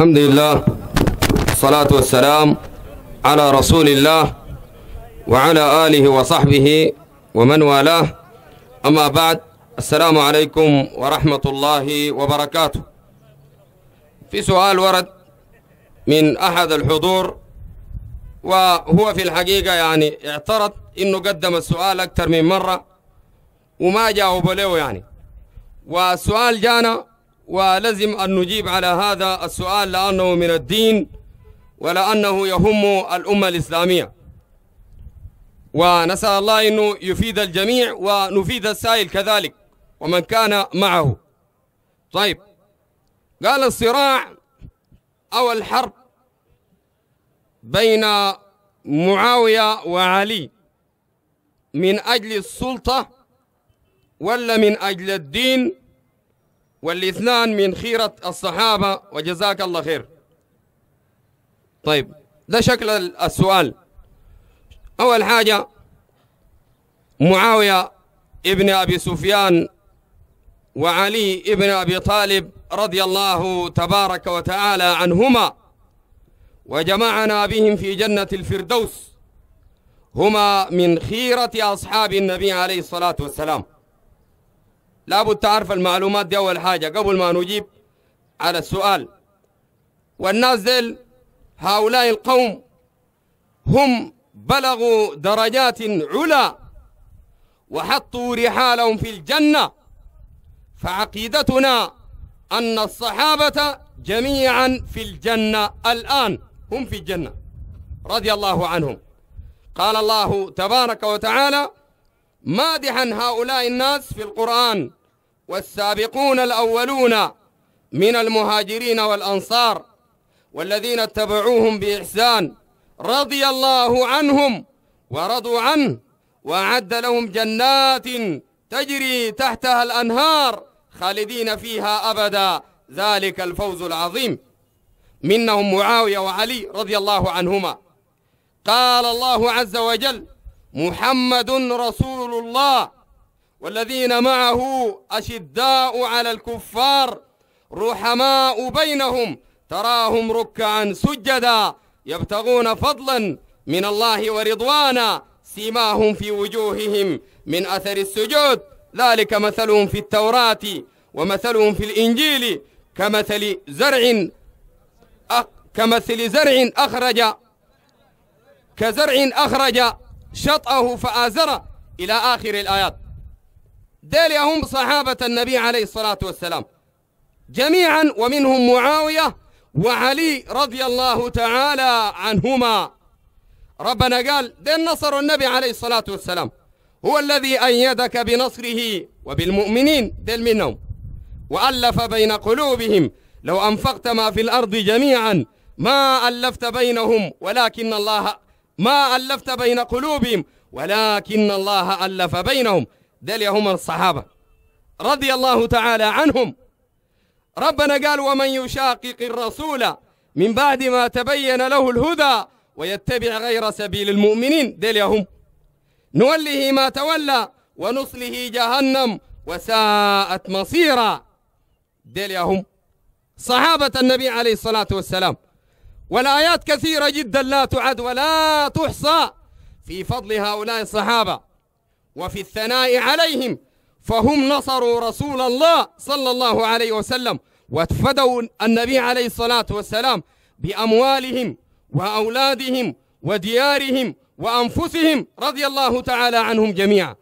الحمد لله الصلاة والسلام على رسول الله وعلى آله وصحبه ومن والاه أما بعد السلام عليكم ورحمة الله وبركاته في سؤال ورد من أحد الحضور وهو في الحقيقة يعني اعترض إنه قدم السؤال أكثر من مرة وما جاوب له يعني والسؤال جانا ولزم أن نجيب على هذا السؤال لأنه من الدين ولأنه يهم الأمة الإسلامية ونسأل الله أنه يفيد الجميع ونفيد السائل كذلك ومن كان معه طيب قال الصراع أو الحرب بين معاوية وعلي من أجل السلطة ولا من أجل الدين والاثنان من خيرة الصحابة وجزاك الله خير طيب ده شكل السؤال أول حاجة معاوية ابن أبي سفيان وعلي ابن أبي طالب رضي الله تبارك وتعالى عنهما وجمعنا بهم في جنة الفردوس هما من خيرة أصحاب النبي عليه الصلاة والسلام لابد تعرف المعلومات دي أول حاجة قبل ما نجيب على السؤال والناس ديل هؤلاء القوم هم بلغوا درجات علا وحطوا رحالهم في الجنة فعقيدتنا أن الصحابة جميعا في الجنة الآن هم في الجنة رضي الله عنهم قال الله تبارك وتعالى مادحا هؤلاء الناس في القرآن والسابقون الأولون من المهاجرين والأنصار والذين اتبعوهم بإحسان رضي الله عنهم ورضوا عنه وأعد لهم جنات تجري تحتها الأنهار خالدين فيها أبدا ذلك الفوز العظيم منهم معاوية وعلي رضي الله عنهما قال الله عز وجل محمد رسول الله والذين معه أشداء على الكفار رحماء بينهم تراهم ركعا سجدا يبتغون فضلا من الله ورضوانا سيماهم في وجوههم من أثر السجود ذلك مثلهم في التوراة ومثلهم في الإنجيل كمثل زرع أخ كمثل زرع أخرج كزرع أخرج شطأه فآزره إلى آخر الآيات ديل هم صحابة النبي عليه الصلاة والسلام جميعا ومنهم معاوية وعلي رضي الله تعالى عنهما ربنا قال دين نصر النبي عليه الصلاة والسلام هو الذي أيدك بنصره وبالمؤمنين دل منهم وألف بين قلوبهم لو أنفقت ما في الأرض جميعا ما ألفت بينهم ولكن الله ما ألفت بين قلوبهم ولكن الله ألف بينهم دل هم الصحابة رضي الله تعالى عنهم ربنا قال ومن يشاقق الرسول من بعد ما تبين له الهدى ويتبع غير سبيل المؤمنين دل هم نوله ما تولى ونصله جهنم وساءت مصيرا دل هم صحابة النبي عليه الصلاة والسلام والآيات كثيرة جدا لا تعد ولا تحصى في فضل هؤلاء الصحابة وفي الثناء عليهم فهم نصروا رسول الله صلى الله عليه وسلم وفدوا النبي عليه الصلاة والسلام بأموالهم وأولادهم وديارهم وأنفسهم رضي الله تعالى عنهم جميعا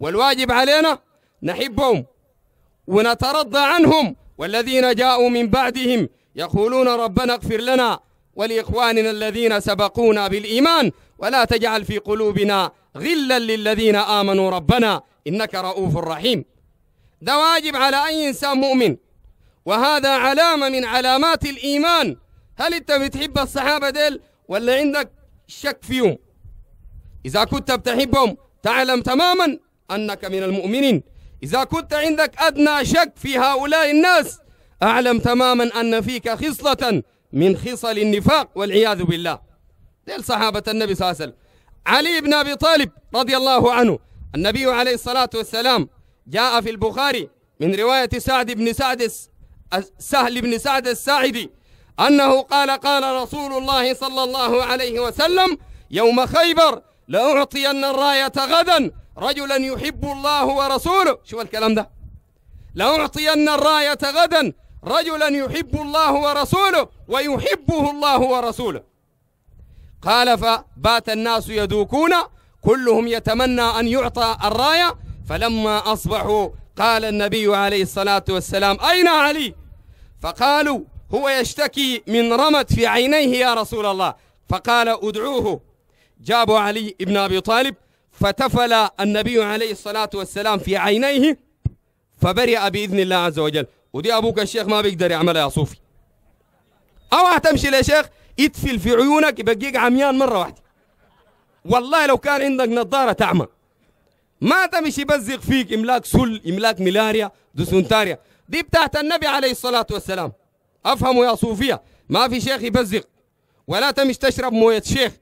والواجب علينا نحبهم ونترضى عنهم والذين جاءوا من بعدهم يقولون ربنا اغفر لنا ولإخواننا الذين سبقونا بالإيمان ولا تجعل في قلوبنا غلا للذين آمنوا ربنا إنك رؤوف رحيم ده واجب على أي إنسان مؤمن وهذا علامة من علامات الإيمان هل أنت بتحب الصحابة ديل ولا عندك شك فيهم إذا كنت بتحبهم تعلم تماما أنك من المؤمنين إذا كنت عندك أدنى شك في هؤلاء الناس أعلم تماما أن فيك خصلة من خصل النفاق والعياذ بالله ديل صحابة النبي صلى الله عليه وسلم علي بن أبي طالب رضي الله عنه النبي عليه الصلاة والسلام جاء في البخاري من رواية سعد بن سعد سهل بن سعد الساعدي أنه قال قال رسول الله صلى الله عليه وسلم يوم خيبر لأعطين الراية غدا رجلا يحب الله ورسوله شو الكلام ده لأعطين الراية غدا رجلا يحب الله ورسوله ويحبه الله ورسوله قال فبات الناس يدوكون كلهم يتمنى أن يعطى الراية فلما أصبحوا قال النبي عليه الصلاة والسلام أين علي فقالوا هو يشتكي من رمت في عينيه يا رسول الله فقال ادعوه جابوا علي بن أبي طالب فتفل النبي عليه الصلاة والسلام في عينيه فبرئ بإذن الله عز وجل ودي ابوك الشيخ ما بيقدر يعملها يا صوفي او يا لشيخ يتفل في عيونك يبقيك عميان مره واحده والله لو كان عندك نظاره تعمى ما تمشي يبزق فيك املاك سل املاك ملاريا دوسونتاريا دي بتاعت النبي عليه الصلاه والسلام افهموا يا صوفيه ما في شيخ يبزق ولا تمشي تشرب مويه شيخ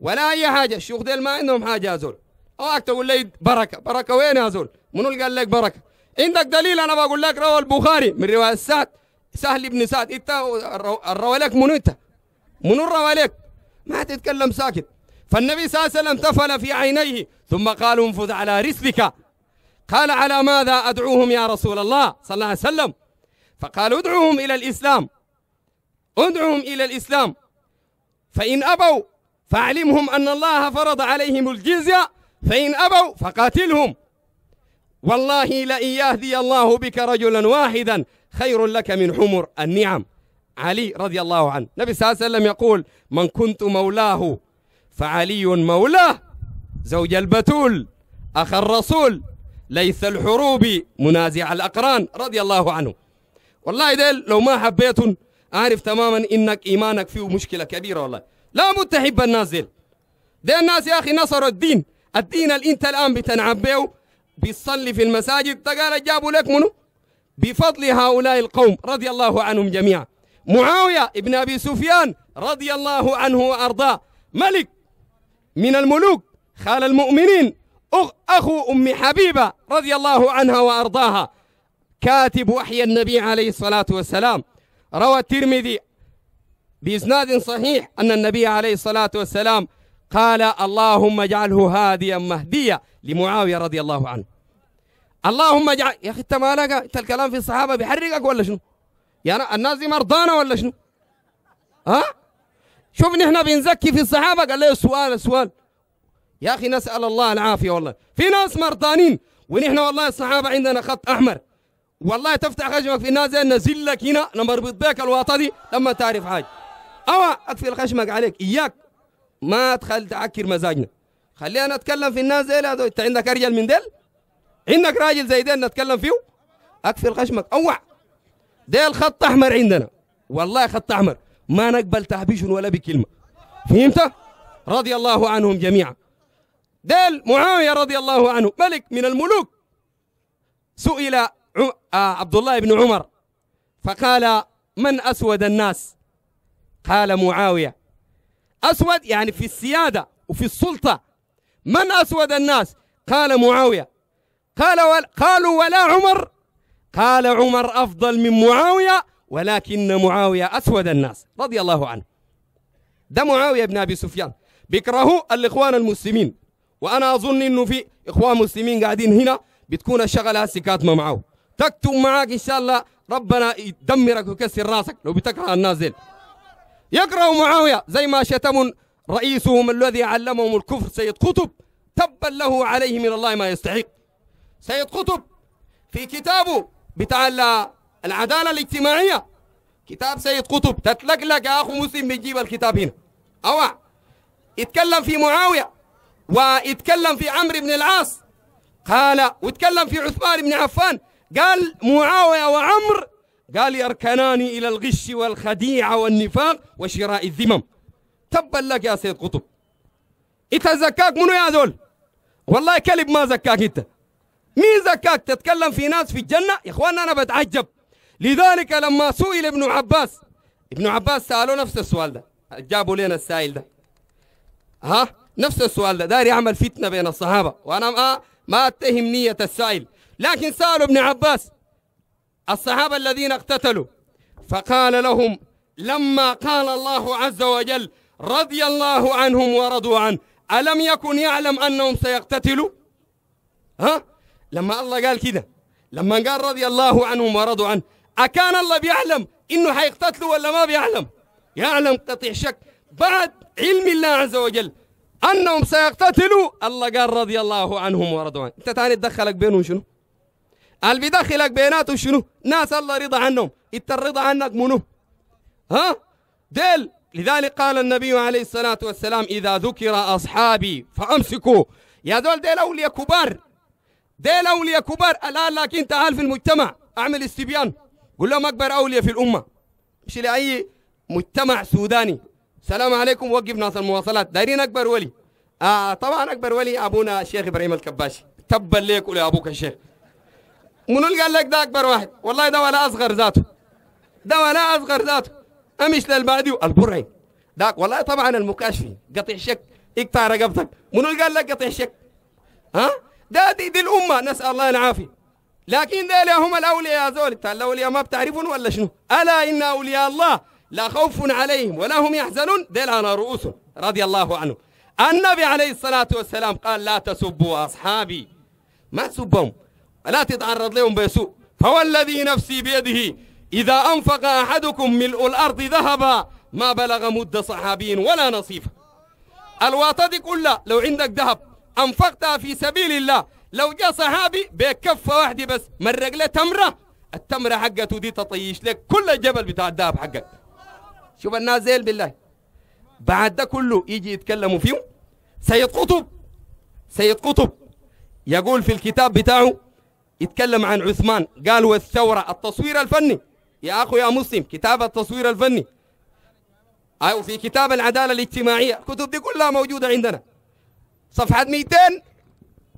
ولا اي حاجه الشيوخ ديل ما عندهم حاجه يا زول اوعك تقول لي بركه بركه وين يا زول منو اللي قال لك بركه عندك دليل انا بقول لك روى البخاري من روايه سعد سهل بن سعد انت الروى لك منو انت؟ منو الروى لك؟ ما تتكلم ساكت فالنبي صلى الله عليه وسلم تفل في عينيه ثم قال انفذ على رسلك قال على ماذا ادعوهم يا رسول الله صلى الله عليه وسلم فقال ادعوهم الى الاسلام ادعوهم الى الاسلام فان ابوا فاعلمهم ان الله فرض عليهم الجزيه فان ابوا فقاتلهم والله لئن يهدي الله بك رجلا واحدا خير لك من حمر النعم علي رضي الله عنه النبي صلى الله عليه وسلم يقول من كنت مولاه فعلي مولاه زوج البتول أخ الرسول ليث الحروب منازع الأقران رضي الله عنه والله ديل لو ما حبيتهم أعرف تماما إنك إيمانك فيه مشكلة كبيرة والله لا متحب الناس ده الناس يا أخي نصروا الدين الدين اللي أنت الآن بتنعم بيصلي في المساجد تقال جابوا لك منو بفضل هؤلاء القوم رضي الله عنهم جميعا معاوية ابن أبي سفيان رضي الله عنه وأرضاه ملك من الملوك خال المؤمنين أخو أم حبيبة رضي الله عنها وأرضاها كاتب وحي النبي عليه الصلاة والسلام روى الترمذي بإسناد صحيح أن النبي عليه الصلاة والسلام قال اللهم اجعله هاديا مهديا لمعاوية رضي الله عنه اللهم اجعل يا اخي انت مالك انت الكلام في الصحابه بيحرقك ولا شنو؟ يعني الناس دي مرضانا ولا شنو؟ ها؟ شوف نحن بنزكي في الصحابه قال له سؤال سؤال يا اخي نسال الله العافيه والله في ناس مرضانين ونحن والله الصحابه عندنا خط احمر والله تفتح خشمك في الناس لك هنا نمربط بك الواطه دي لما تعرف حاجه او اقفل خشمك عليك اياك ما تخل تعكر مزاجنا خلينا نتكلم في الناس دي انت عندك ارجل من ديل عندك راجل زي ده نتكلم فيه اقفل خشمك اوع ده الخط احمر عندنا والله خط احمر ما نقبل تهبيش ولا بكلمه فهمت رضي الله عنهم جميعا ديل معاويه رضي الله عنه ملك من الملوك سئل آه، عبد الله بن عمر فقال من اسود الناس قال معاويه اسود يعني في السياده وفي السلطه من اسود الناس قال معاويه قال قالوا ولا عمر قال عمر أفضل من معاوية ولكن معاوية أسود الناس رضي الله عنه ده معاوية بن أبي سفيان بيكرهوا الإخوان المسلمين وأنا أظن إنه في إخوان مسلمين قاعدين هنا بتكون الشغلة سكاتمة معه تكتب معاك إن شاء الله ربنا يدمرك ويكسر راسك لو بتكره الناس دي يكره معاوية زي ما شتم رئيسهم الذي علمهم الكفر سيد قطب تبا له عليه من الله ما يستحق سيد قطب في كتابه بتاع العدالة الاجتماعية كتاب سيد قطب تتلقلق يا أخو مسلم بيجيب الكتاب هنا أوعى اتكلم في معاوية واتكلم في عمرو بن العاص قال واتكلم في عثمان بن عفان قال معاوية وعمر قال يركنان إلى الغش والخديعة والنفاق وشراء الذمم تبا لك يا سيد قطب انت زكاك منو يا ذول والله كلب ما زكاك انت مين زكاك تتكلم في ناس في الجنة يا إخوانا أنا بتعجب لذلك لما سئل ابن عباس ابن عباس سألوا نفس السؤال ده جابوا لنا السائل ده ها نفس السؤال ده داري يعمل فتنة بين الصحابة وأنا ما ما أتهم نية السائل لكن سألوا ابن عباس الصحابة الذين اقتتلوا فقال لهم لما قال الله عز وجل رضي الله عنهم ورضوا عنه ألم يكن يعلم أنهم سيقتتلوا ها لما الله قال كده لما قال رضي الله عنهم ورضوا عنه أكان الله بيعلم إنه حيقتتلوا ولا ما بيعلم يعلم قطيع شك بعد علم الله عز وجل أنهم سيقتتلوا الله قال رضي الله عنهم ورضوا عنه أنت تاني تدخلك بينهم شنو قال بيدخلك بيناتهم شنو ناس الله رضى عنهم أنت الرضا عنك منو ها ديل لذلك قال النبي عليه الصلاة والسلام إذا ذكر أصحابي فأمسكوا يا دول ديل أولياء كبار ديل أولياء كبار الآن لكن تعال في المجتمع أعمل استبيان قول لهم أكبر أولياء في الأمة مش لأي مجتمع سوداني السلام عليكم وقف ناس المواصلات دايرين أكبر ولي آه طبعا أكبر ولي أبونا الشيخ إبراهيم الكباشي تبا ليك ولأبوك الشيخ منو اللي قال لك ده أكبر واحد والله ده ولا أصغر ذاته ده ولا أصغر ذاته أمش للبادي البرعي داك والله طبعا المكاشفي قطع شك اقطع رقبتك منو اللي قال لك قطع شك ها ده دي, دي الأمة نسأل الله العافية لكن ذيل هم الأولياء زول الأولياء ما بتعرفون ولا شنو ألا إن أولياء الله لا خوف عليهم ولا هم يحزنون ذيل أنا رؤوسهم رضي الله عنهم النبي عليه الصلاة والسلام قال لا تسبوا أصحابي ما تسبهم لا تتعرض لهم بسوء فوالذي نفسي بيده إذا أنفق أحدكم ملء الأرض ذهبا ما بلغ مد صحابي ولا نصيفه الواطة دي كلها لو عندك ذهب أنفقتها في سبيل الله لو جاء صحابي بكفة واحدة بس مرق له تمرة التمرة حقته دي تطيش لك كل الجبل بتاع الذهب حقك شوف الناس زي بالله بعد ده كله يجي يتكلموا فيه سيد قطب سيد قطب يقول في الكتاب بتاعه يتكلم عن عثمان قال والثورة التصوير الفني يا أخو يا مسلم كتاب التصوير الفني أو في كتاب العدالة الاجتماعية الكتب دي كلها موجودة عندنا صفحة 200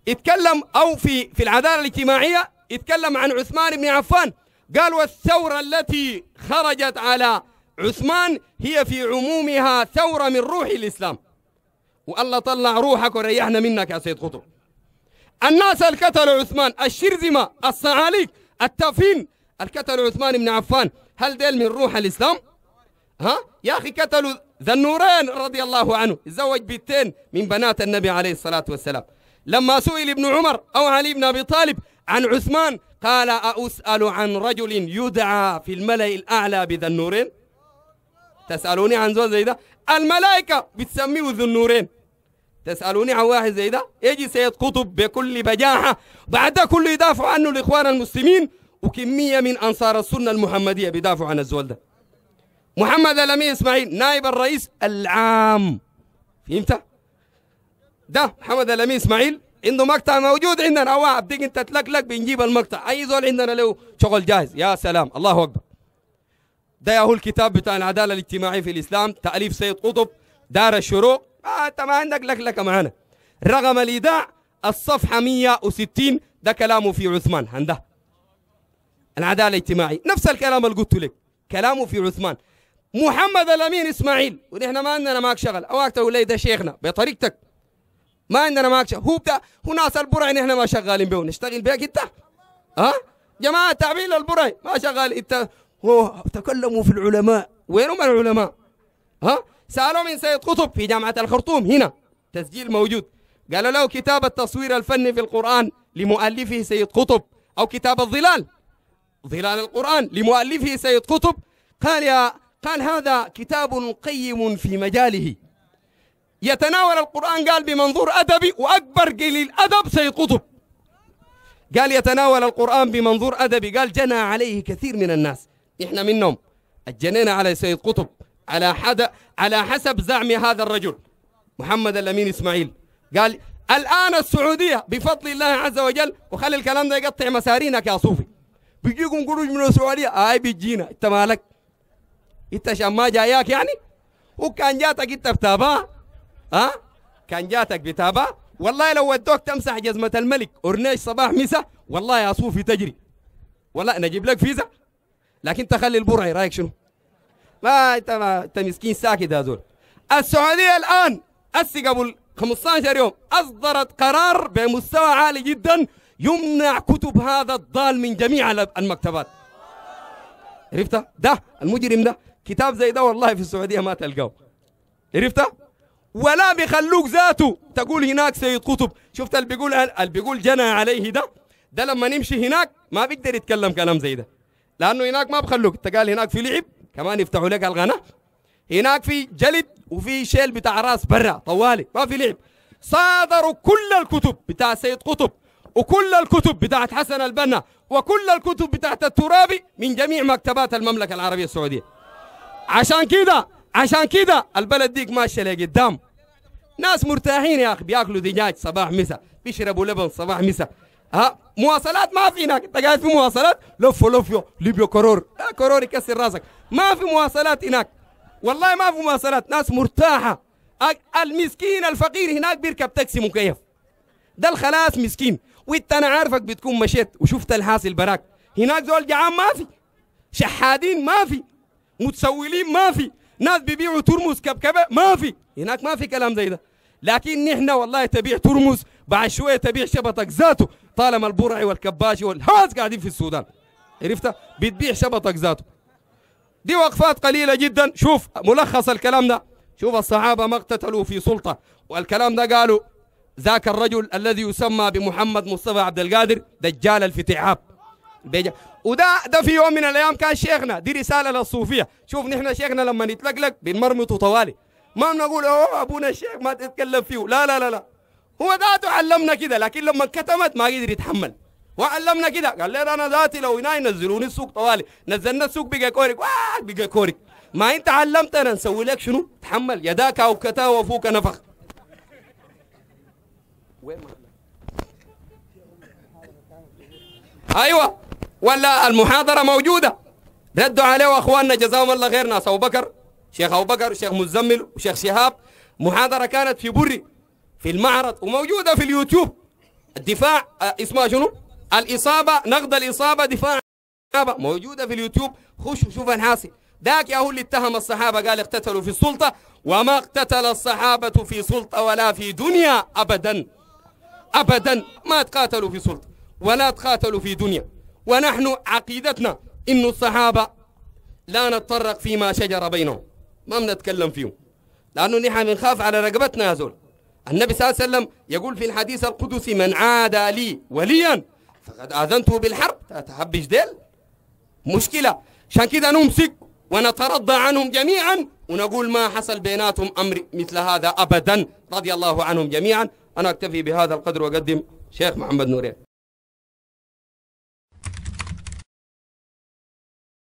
يتكلم أو في في العدالة الاجتماعية يتكلم عن عثمان بن عفان قال والثورة التي خرجت على عثمان هي في عمومها ثورة من روح الإسلام والله طلع روحك وريحنا منك يا سيد قطب الناس الكتل عثمان الشرذمة الصعاليك التفين الكتل عثمان بن عفان هل ديل من روح الإسلام؟ ها يا أخي قتلوا ذا النورين رضي الله عنه تزوج بنتين من بنات النبي عليه الصلاة والسلام لما سئل ابن عمر أو علي بن أبي طالب عن عثمان قال أسأل عن رجل يدعى في الملأ الأعلى بذا النورين تسألوني عن زول زي ده الملائكة بتسميه ذو النورين تسألوني عن واحد زي ده يجي سيد قطب بكل بجاحة بعد كله يدافع عنه الإخوان المسلمين وكمية من أنصار السنة المحمدية بيدافعوا عن الزول ده محمد الأمين إسماعيل نائب الرئيس العام فهمت؟ ده محمد الأمين إسماعيل عنده مقطع موجود عندنا أوعى بديك أنت تلقلق بنجيب المقطع أي زول عندنا له شغل جاهز يا سلام الله أكبر ده هو الكتاب بتاع العدالة الاجتماعية في الإسلام تأليف سيد قطب دار الشروق آه أنت ما عندك لقلقة معانا رقم الإيداع الصفحة 160 ده كلامه في عثمان هنده العدالة الاجتماعية نفس الكلام اللي قلت لك كلامه في عثمان محمد الامين اسماعيل ونحن ما عندنا معك شغل او تقول لي ده شيخنا بطريقتك ما عندنا معك شغل هو بتاع هو ناس البرع نحن ما شغالين به نشتغل بيك انت ها أه؟ جماعه تعبير البرع ما شغال انت هو تكلموا في العلماء وينهم العلماء ها أه؟ سالوا من سيد قطب في جامعه الخرطوم هنا تسجيل موجود قالوا له كتاب التصوير الفني في القران لمؤلفه سيد قطب او كتاب الظلال ظلال القران لمؤلفه سيد قطب قال يا قال هذا كتاب قيم في مجاله يتناول القرآن قال بمنظور أدبي وأكبر قليل أدب سيد قطب قال يتناول القرآن بمنظور أدبي قال جنى عليه كثير من الناس إحنا منهم الجنين على سيد قطب على حد على حسب زعم هذا الرجل محمد الأمين إسماعيل قال الآن السعودية بفضل الله عز وجل وخلي الكلام ده يقطع مسارينك يا صوفي بيجيكم قروش من السعودية آي بيجينا أنت مالك انت عشان ما جاياك يعني وكان جاتك انت بتابعها ها كان جاتك بتابعها والله لو ودوك تمسح جزمة الملك قرنيش صباح مسا والله يا صوفي تجري والله نجيب لك فيزا لكن تخلي البرعي إيه رايك شنو ما انت ما انت مسكين ساكت يا زول السعودية الآن هسي قبل 15 يوم أصدرت قرار بمستوى عالي جدا يمنع كتب هذا الضال من جميع المكتبات عرفتها ده المجرم ده كتاب زي ده والله في السعودية ما تلقاه عرفته ولا بيخلوك ذاته تقول هناك سيد قطب شفت اللي بيقول اللي بيقول جنى عليه ده ده لما نمشي هناك ما بيقدر يتكلم كلام زي ده لانه هناك ما بخلوك انت قال هناك في لعب كمان يفتحوا لك الغناء هناك في جلد وفي شيل بتاع راس برا طوالي ما في لعب صادروا كل الكتب بتاع سيد قطب وكل الكتب بتاعت حسن البنا وكل الكتب بتاعت الترابي من جميع مكتبات المملكة العربية السعودية عشان كده عشان كده البلد ديك ماشيه لقدام ناس مرتاحين يا اخي بياكلوا دجاج صباح مساء بيشربوا لبن صباح مساء ها مواصلات ما في هناك انت قاعد في مواصلات لفوا لفوا ليبيا كرور كرور يكسر راسك ما في مواصلات هناك والله ما في مواصلات ناس مرتاحه المسكين الفقير هناك بيركب تاكسي مكيف ده الخلاص مسكين وانت انا عارفك بتكون مشيت وشفت الحاصل براك هناك زول جعان ما في شحادين ما في متسولين ما في ناس بيبيعوا ترمز كبكبه ما في هناك ما في كلام زي ده لكن نحن والله تبيع ترمز بعد شويه تبيع شبطك ذاته طالما البرعي والكباشي والهاز قاعدين في السودان عرفتها بتبيع شبطك ذاته دي وقفات قليله جدا شوف ملخص الكلام ده شوف الصحابه ما اقتتلوا في سلطه والكلام ده قالوا ذاك الرجل الذي يسمى بمحمد مصطفى عبد القادر دجال الفتحاب بيجا وده ده في يوم من الايام كان شيخنا دي رساله للصوفيه شوف نحن شيخنا لما نتلقلق بنمرمطه طوالي ما بنقول اوه ابونا الشيخ ما تتكلم فيه لا لا لا لا هو ذاته علمنا كده لكن لما انكتمت ما قدر يتحمل وعلمنا كده قال لي انا ذاتي لو هنا ينزلوني السوق طوالي نزلنا السوق بقى كورك واه بقى كورك ما انت علمتنا نسوي لك شنو تحمل يداك او كتا وفوك نفخ وين ايوه ولا المحاضرة موجودة ردوا عليه أخواننا جزاهم الله خير ناس أبو بكر شيخ أبو بكر وشيخ مزمل وشيخ شهاب محاضرة كانت في بري في المعرض وموجودة في اليوتيوب الدفاع آه، اسمها شنو؟ الإصابة نقد الإصابة دفاع موجودة في اليوتيوب خشوا شوفوا الحاصل ذاك يا هو اللي اتهم الصحابة قال اقتتلوا في السلطة وما اقتتل الصحابة في سلطة ولا في دنيا أبدا أبدا ما تقاتلوا في سلطة ولا تقاتلوا في دنيا ونحن عقيدتنا إنه الصحابة لا نتطرق فيما شجر بينهم ما بنتكلم فيهم لأنه نحن بنخاف على رقبتنا يا زول النبي صلى الله عليه وسلم يقول في الحديث القدسي من عادى لي وليا فقد آذنته بالحرب تهبش ديل مشكلة عشان كده نمسك ونترضى عنهم جميعا ونقول ما حصل بيناتهم أمر مثل هذا أبدا رضي الله عنهم جميعا أنا أكتفي بهذا القدر وأقدم شيخ محمد نورين